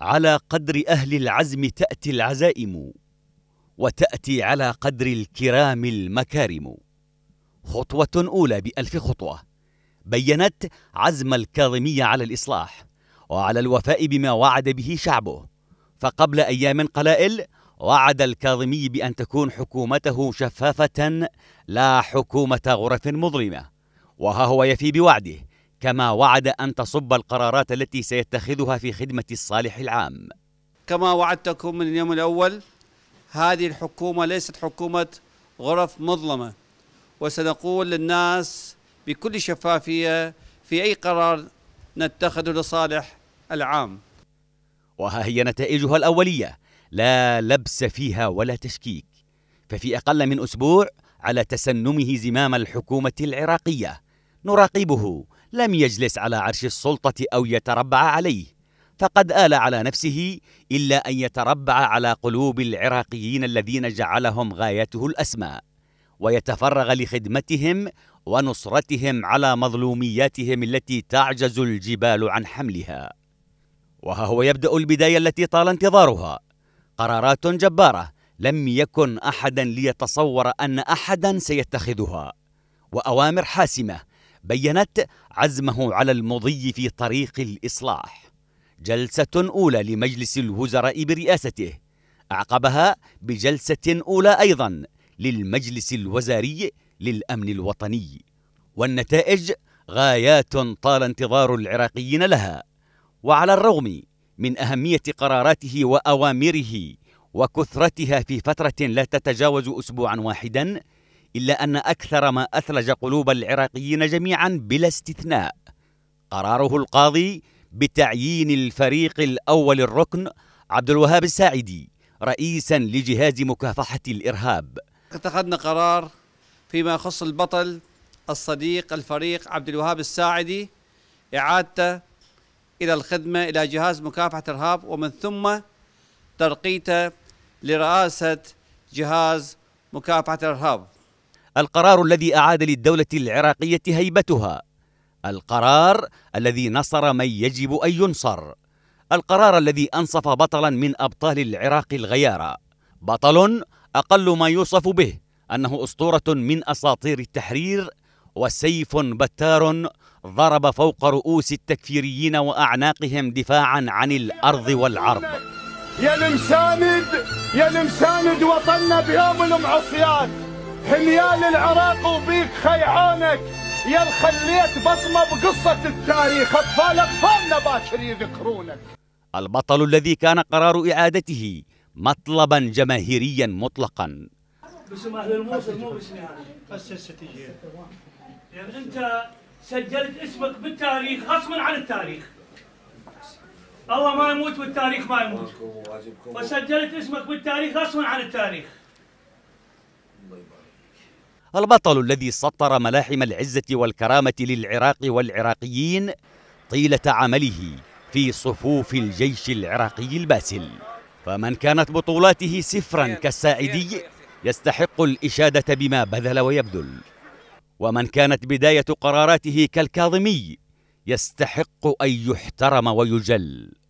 على قدر اهل العزم تاتي العزائم وتاتي على قدر الكرام المكارم خطوه اولى بالف خطوه بينت عزم الكاظميه على الاصلاح وعلى الوفاء بما وعد به شعبه فقبل ايام قلائل وعد الكاظمي بان تكون حكومته شفافه لا حكومه غرف مظلمه وها هو يفي بوعده كما وعد أن تصب القرارات التي سيتخذها في خدمة الصالح العام كما وعدتكم من اليوم الأول هذه الحكومة ليست حكومة غرف مظلمة وسنقول للناس بكل شفافية في أي قرار نتخذه لصالح العام وها هي نتائجها الأولية لا لبس فيها ولا تشكيك ففي أقل من أسبوع على تسنمه زمام الحكومة العراقية نراقبه لم يجلس على عرش السلطة أو يتربع عليه فقد آل على نفسه إلا أن يتربع على قلوب العراقيين الذين جعلهم غايته الأسماء ويتفرغ لخدمتهم ونصرتهم على مظلومياتهم التي تعجز الجبال عن حملها وها هو يبدأ البداية التي طال انتظارها قرارات جبارة لم يكن أحدا ليتصور أن أحدا سيتخذها وأوامر حاسمة بينت عزمه على المضي في طريق الإصلاح جلسة أولى لمجلس الوزراء برئاسته أعقبها بجلسة أولى أيضا للمجلس الوزاري للأمن الوطني والنتائج غايات طال انتظار العراقيين لها وعلى الرغم من أهمية قراراته وأوامره وكثرتها في فترة لا تتجاوز أسبوعا واحدا إلا أن أكثر ما أثلج قلوب العراقيين جميعا بلا استثناء قراره القاضي بتعيين الفريق الأول الركن عبد الوهاب الساعدي رئيسا لجهاز مكافحة الإرهاب اتخذنا قرار فيما يخص البطل الصديق الفريق عبد الوهاب الساعدي إعادته إلى الخدمة إلى جهاز مكافحة الإرهاب ومن ثم ترقيته لرئاسة جهاز مكافحة الإرهاب القرار الذي أعاد للدولة العراقية هيبتها القرار الذي نصر من يجب أن ينصر القرار الذي أنصف بطلا من أبطال العراق الغيارى بطل أقل ما يوصف به أنه أسطورة من أساطير التحرير وسيف بتار ضرب فوق رؤوس التكفيريين وأعناقهم دفاعا عن الأرض والعرض يا المساند يا المساند وطننا بيوم العصيان حميال العراق وبيك خيعانك يا خليت بصمة بقصة التاريخ أطفال أطفالنا باكر يذكرونك البطل الذي كان قرار إعادته مطلبا جماهيريا مطلقا باسم أهل الموصل مو باسمي أنا بس الستيجية يعني أنت سجلت اسمك بالتاريخ غصبا عن التاريخ الله ما يموت والتاريخ ما يموت وسجلت اسمك بالتاريخ غصبا عن التاريخ الله يبارك البطل الذي سطر ملاحم العزة والكرامة للعراق والعراقيين طيلة عمله في صفوف الجيش العراقي الباسل فمن كانت بطولاته سفرا كالساعدي يستحق الإشادة بما بذل ويبذل ومن كانت بداية قراراته كالكاظمي يستحق أن يحترم ويجل